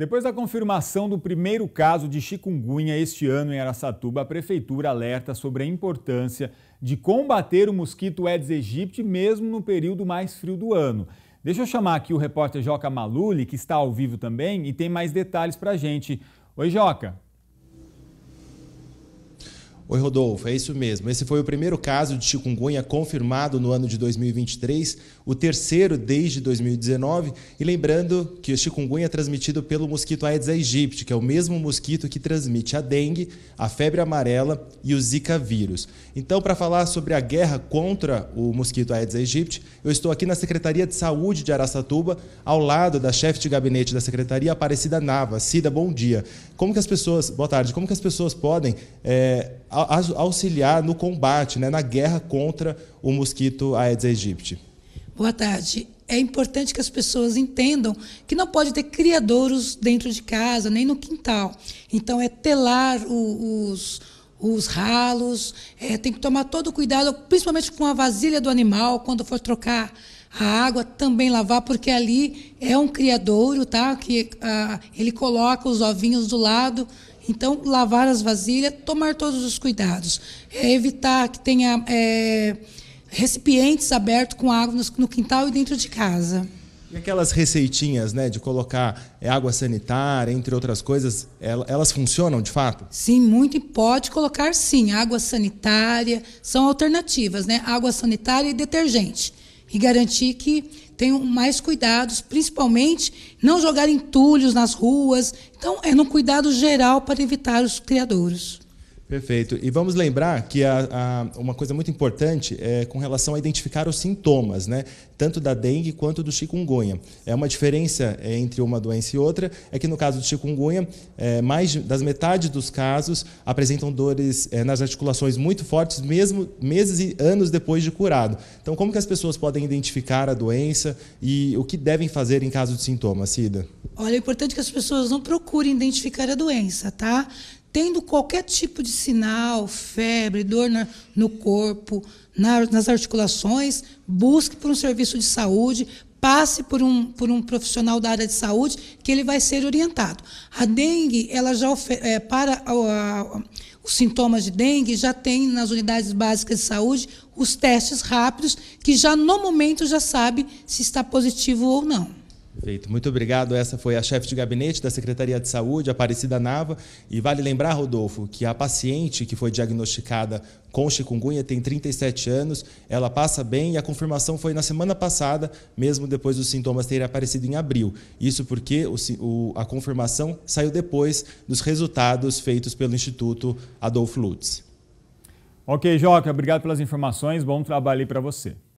Depois da confirmação do primeiro caso de chikungunya este ano em Araçatuba, a prefeitura alerta sobre a importância de combater o mosquito Aedes aegypti mesmo no período mais frio do ano. Deixa eu chamar aqui o repórter Joca Maluli, que está ao vivo também e tem mais detalhes para a gente. Oi, Joca. Oi, Rodolfo, é isso mesmo. Esse foi o primeiro caso de chikungunya confirmado no ano de 2023, o terceiro desde 2019. E lembrando que o chikungunya é transmitido pelo mosquito Aedes aegypti, que é o mesmo mosquito que transmite a dengue, a febre amarela e o Zika vírus. Então, para falar sobre a guerra contra o mosquito Aedes aegypti, eu estou aqui na Secretaria de Saúde de Araçatuba, ao lado da chefe de gabinete da Secretaria, Aparecida Nava. Cida, bom dia. Como que as pessoas. Boa tarde. Como que as pessoas podem. É, auxiliar no combate, né, na guerra contra o mosquito Aedes aegypti. Boa tarde. É importante que as pessoas entendam que não pode ter criadouros dentro de casa, nem no quintal. Então, é telar os, os ralos, é, tem que tomar todo cuidado, principalmente com a vasilha do animal, quando for trocar a água também lavar, porque ali é um criadouro, tá? Que ah, ele coloca os ovinhos do lado então, lavar as vasilhas, tomar todos os cuidados. É evitar que tenha é, recipientes abertos com água no quintal e dentro de casa. E aquelas receitinhas, né, de colocar é, água sanitária, entre outras coisas, elas funcionam de fato? Sim, muito e pode colocar sim. Água sanitária são alternativas, né? Água sanitária e detergente e garantir que tenham mais cuidados, principalmente não jogar entulhos nas ruas. Então, é no cuidado geral para evitar os criadouros. Perfeito. E vamos lembrar que a, a, uma coisa muito importante é com relação a identificar os sintomas, né? tanto da dengue quanto do chikungunya. É uma diferença entre uma doença e outra é que no caso do chikungunya, é, mais das metade dos casos apresentam dores é, nas articulações muito fortes, mesmo meses e anos depois de curado. Então, como que as pessoas podem identificar a doença e o que devem fazer em caso de sintomas, Cida? Olha, é importante que as pessoas não procurem identificar a doença, tá? tendo qualquer tipo de sinal, febre, dor na, no corpo, na, nas articulações, busque por um serviço de saúde, passe por um, por um profissional da área de saúde, que ele vai ser orientado. A dengue, ela já é, para a, a, os sintomas de dengue, já tem nas unidades básicas de saúde os testes rápidos, que já no momento já sabe se está positivo ou não. Perfeito. Muito obrigado. Essa foi a chefe de gabinete da Secretaria de Saúde, Aparecida Nava. E vale lembrar, Rodolfo, que a paciente que foi diagnosticada com chikungunya tem 37 anos, ela passa bem e a confirmação foi na semana passada, mesmo depois dos sintomas terem aparecido em abril. Isso porque o, o, a confirmação saiu depois dos resultados feitos pelo Instituto Adolfo Lutz. Ok, Joca, obrigado pelas informações. Bom trabalho aí para você.